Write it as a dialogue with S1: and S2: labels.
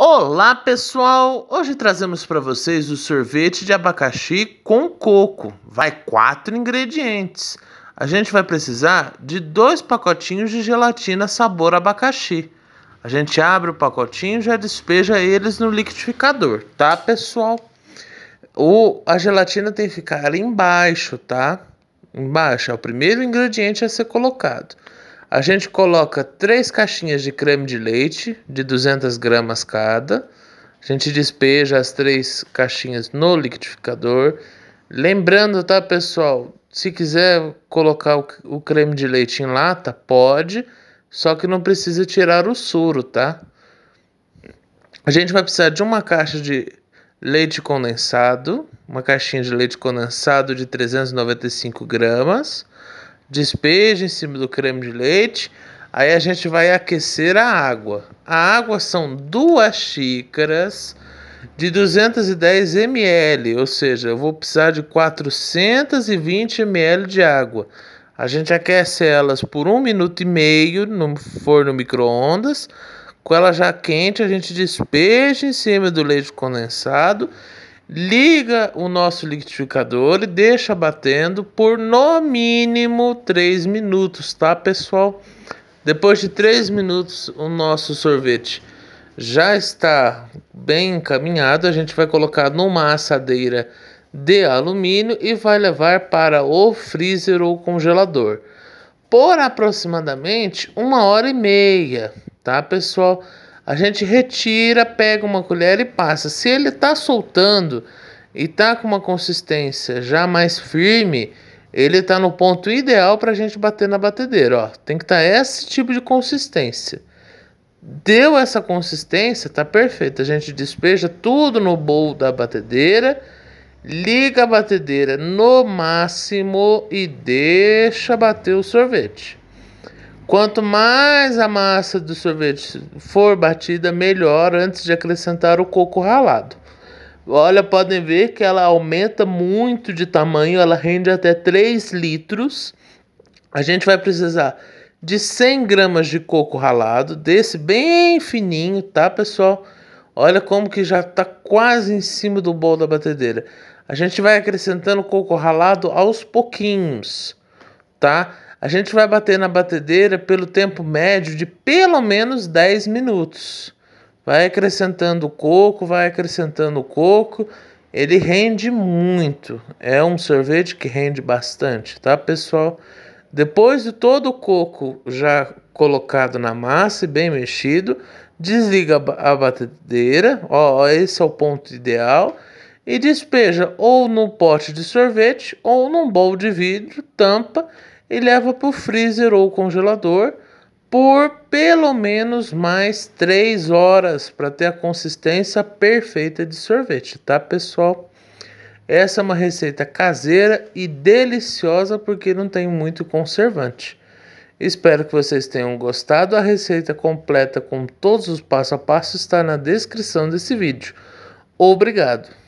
S1: Olá pessoal, hoje trazemos para vocês o sorvete de abacaxi com coco. Vai quatro ingredientes. A gente vai precisar de dois pacotinhos de gelatina sabor abacaxi. A gente abre o pacotinho e já despeja eles no liquidificador, tá pessoal? O, a gelatina tem que ficar embaixo, tá? Embaixo é o primeiro ingrediente a ser colocado. A gente coloca três caixinhas de creme de leite de 200 gramas cada. A gente despeja as três caixinhas no liquidificador. Lembrando, tá, pessoal? Se quiser colocar o creme de leite em lata, pode, só que não precisa tirar o soro, tá? A gente vai precisar de uma caixa de leite condensado, uma caixinha de leite condensado de 395 gramas despeja em cima do creme de leite. Aí a gente vai aquecer a água. A água são duas xícaras de 210 ml, ou seja, eu vou precisar de 420 ml de água. A gente aquece elas por um minuto e meio no forno micro-ondas. Com ela já quente, a gente despeja em cima do leite condensado liga o nosso liquidificador e deixa batendo por no mínimo 3 minutos, tá, pessoal? Depois de 3 minutos, o nosso sorvete já está bem encaminhado. A gente vai colocar numa assadeira de alumínio e vai levar para o freezer ou congelador por aproximadamente uma hora e meia, tá, pessoal? A gente retira, pega uma colher e passa. Se ele está soltando e está com uma consistência já mais firme, ele está no ponto ideal para a gente bater na batedeira. Ó. Tem que estar tá esse tipo de consistência. Deu essa consistência, tá perfeito. A gente despeja tudo no bowl da batedeira, liga a batedeira no máximo e deixa bater o sorvete. Quanto mais a massa do sorvete for batida, melhor antes de acrescentar o coco ralado. Olha, podem ver que ela aumenta muito de tamanho, ela rende até 3 litros. A gente vai precisar de 100 gramas de coco ralado, desse bem fininho, tá, pessoal? Olha como que já tá quase em cima do bolo da batedeira. A gente vai acrescentando coco ralado aos pouquinhos, tá? a gente vai bater na batedeira pelo tempo médio de pelo menos 10 minutos. Vai acrescentando coco, vai acrescentando coco. Ele rende muito. É um sorvete que rende bastante, tá, pessoal? Depois de todo o coco já colocado na massa e bem mexido, desliga a batedeira, ó, esse é o ponto ideal, e despeja ou no pote de sorvete ou num bowl de vidro, tampa e leva para o freezer ou congelador por pelo menos mais 3 horas para ter a consistência perfeita de sorvete, tá pessoal? Essa é uma receita caseira e deliciosa porque não tem muito conservante. Espero que vocês tenham gostado. A receita completa com todos os passo a passo está na descrição desse vídeo. Obrigado!